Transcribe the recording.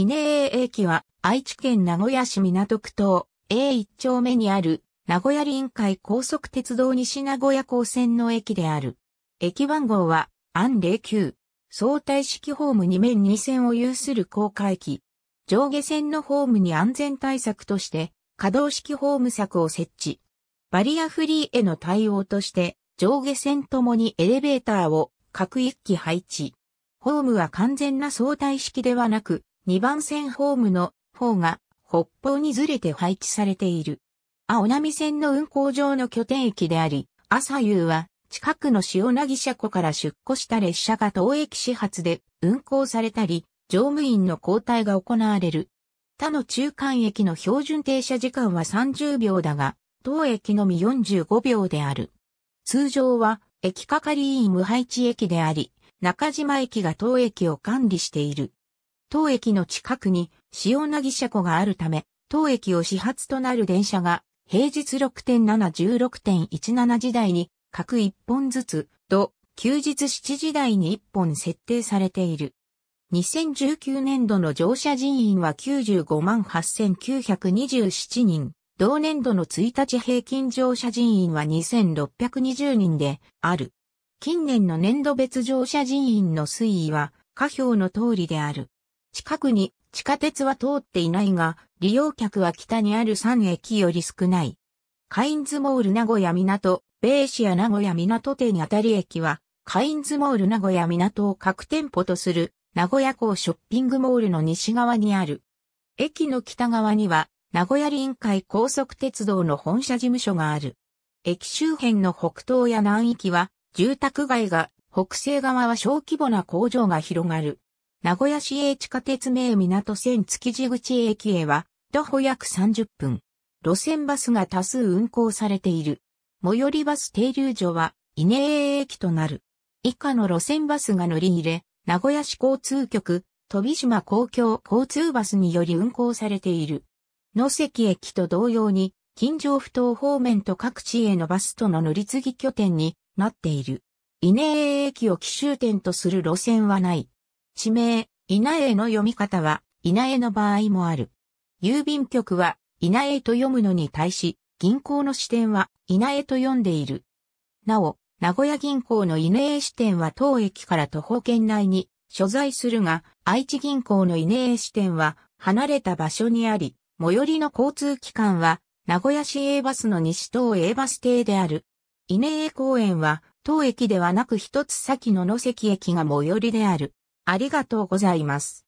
伊根英駅は愛知県名古屋市港区東 A1 丁目にある名古屋臨海高速鉄道西名古屋港線の駅である。駅番号は安09。相対式ホーム2面2線を有する高架駅。上下線のホームに安全対策として可動式ホーム柵を設置。バリアフリーへの対応として上下線ともにエレベーターを各一機配置。ホームは完全な相対式ではなく、2番線ホームの方が北方にずれて配置されている。青波線の運行上の拠点駅であり、朝夕は近くの塩なぎ車庫から出庫した列車が当駅始発で運行されたり、乗務員の交代が行われる。他の中間駅の標準停車時間は30秒だが、当駅のみ45秒である。通常は駅係員無配置駅であり、中島駅が当駅を管理している。当駅の近くに塩なぎ車庫があるため、当駅を始発となる電車が平日6.716.17時台に各1本ずつと休日7時台に1本設定されている。2019年度の乗車人員は95万8927人。同年度の1日平均乗車人員は2620人である。近年の年度別乗車人員の推移は下表の通りである。近くに地下鉄は通っていないが、利用客は北にある3駅より少ない。カインズモール名古屋港、ベーシア名古屋港店あたり駅は、カインズモール名古屋港を各店舗とする、名古屋港ショッピングモールの西側にある。駅の北側には、名古屋臨海高速鉄道の本社事務所がある。駅周辺の北東や南域は、住宅街が、北西側は小規模な工場が広がる。名古屋市営地下鉄名港線築地口駅へは、徒歩約30分。路線バスが多数運行されている。最寄りバス停留所は、稲営駅となる。以下の路線バスが乗り入れ、名古屋市交通局、飛島公共交通バスにより運行されている。野関駅と同様に、近所不当方面と各地へのバスとの乗り継ぎ拠点になっている。稲営駅を奇襲点とする路線はない。地名、稲江の読み方は、稲江の場合もある。郵便局は、稲江と読むのに対し、銀行の支店は、稲江と読んでいる。なお、名古屋銀行の稲江支店は当駅から徒歩圏内に所在するが、愛知銀行の稲江支店は離れた場所にあり、最寄りの交通機関は名古屋市営バスの西東 A バス停である。稲江公園は当駅ではなく一つ先の野関駅が最寄りである。ありがとうございます。